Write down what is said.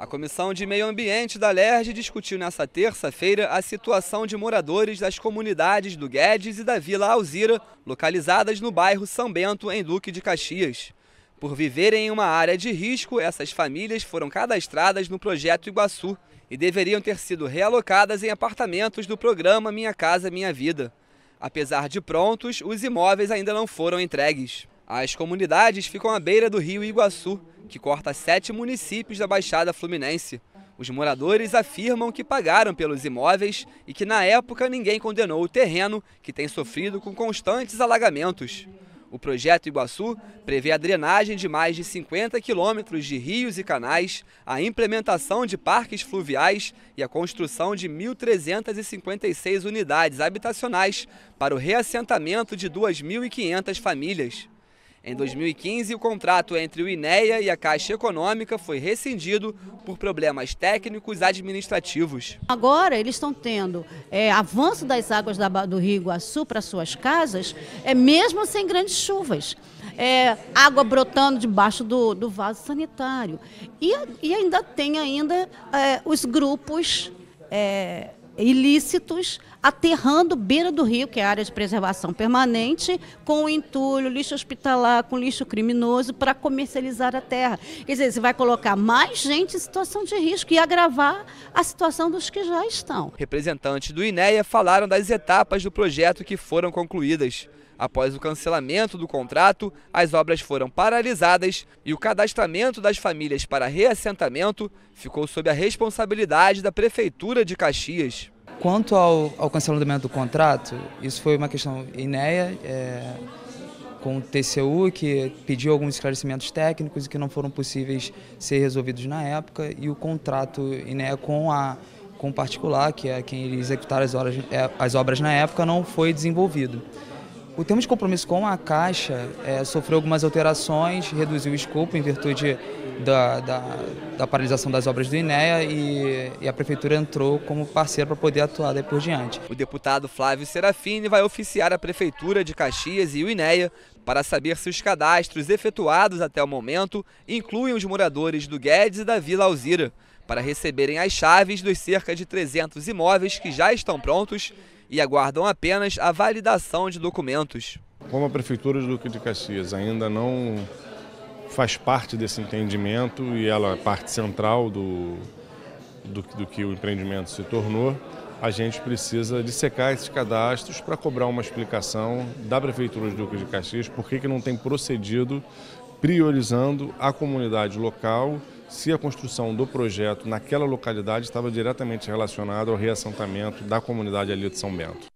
A Comissão de Meio Ambiente da LERJ discutiu nesta terça-feira a situação de moradores das comunidades do Guedes e da Vila Alzira, localizadas no bairro São Bento, em Duque de Caxias. Por viverem em uma área de risco, essas famílias foram cadastradas no Projeto Iguaçu e deveriam ter sido realocadas em apartamentos do programa Minha Casa Minha Vida. Apesar de prontos, os imóveis ainda não foram entregues. As comunidades ficam à beira do rio Iguaçu, que corta sete municípios da Baixada Fluminense. Os moradores afirmam que pagaram pelos imóveis e que na época ninguém condenou o terreno, que tem sofrido com constantes alagamentos. O projeto Iguaçu prevê a drenagem de mais de 50 quilômetros de rios e canais, a implementação de parques fluviais e a construção de 1.356 unidades habitacionais para o reassentamento de 2.500 famílias. Em 2015, o contrato entre o INEA e a Caixa Econômica foi rescindido por problemas técnicos administrativos. Agora eles estão tendo é, avanço das águas da, do Rio Iguaçu para suas casas, é, mesmo sem grandes chuvas. É, água brotando debaixo do, do vaso sanitário. E, e, ainda tem ainda é, os grupos é, ilícitos aterrando beira do rio, que é a área de preservação permanente, com entulho, lixo hospitalar, com lixo criminoso para comercializar a terra. Quer dizer, você vai colocar mais gente em situação de risco e agravar a situação dos que já estão. Representantes do INEA falaram das etapas do projeto que foram concluídas. Após o cancelamento do contrato, as obras foram paralisadas e o cadastramento das famílias para reassentamento ficou sob a responsabilidade da Prefeitura de Caxias. Quanto ao, ao cancelamento do contrato, isso foi uma questão inéia, é, com o TCU, que pediu alguns esclarecimentos técnicos e que não foram possíveis ser resolvidos na época, e o contrato INEA com a com particular, que é quem iria executar as, obras é, as obras na época, não foi desenvolvido. O termo de compromisso com a Caixa é, sofreu algumas alterações, reduziu o escopo em virtude da, da, da paralisação das obras do INEA e, e a Prefeitura entrou como parceiro para poder atuar daí por diante. O deputado Flávio Serafini vai oficiar a Prefeitura de Caxias e o INEA para saber se os cadastros efetuados até o momento incluem os moradores do Guedes e da Vila Alzira, para receberem as chaves dos cerca de 300 imóveis que já estão prontos e aguardam apenas a validação de documentos. Como a Prefeitura de Duque de Caxias ainda não faz parte desse entendimento e ela é parte central do, do, do que o empreendimento se tornou, a gente precisa dissecar esses cadastros para cobrar uma explicação da Prefeitura de Duque de Caxias por que, que não tem procedido priorizando a comunidade local se a construção do projeto naquela localidade estava diretamente relacionada ao reassentamento da comunidade ali de São Bento.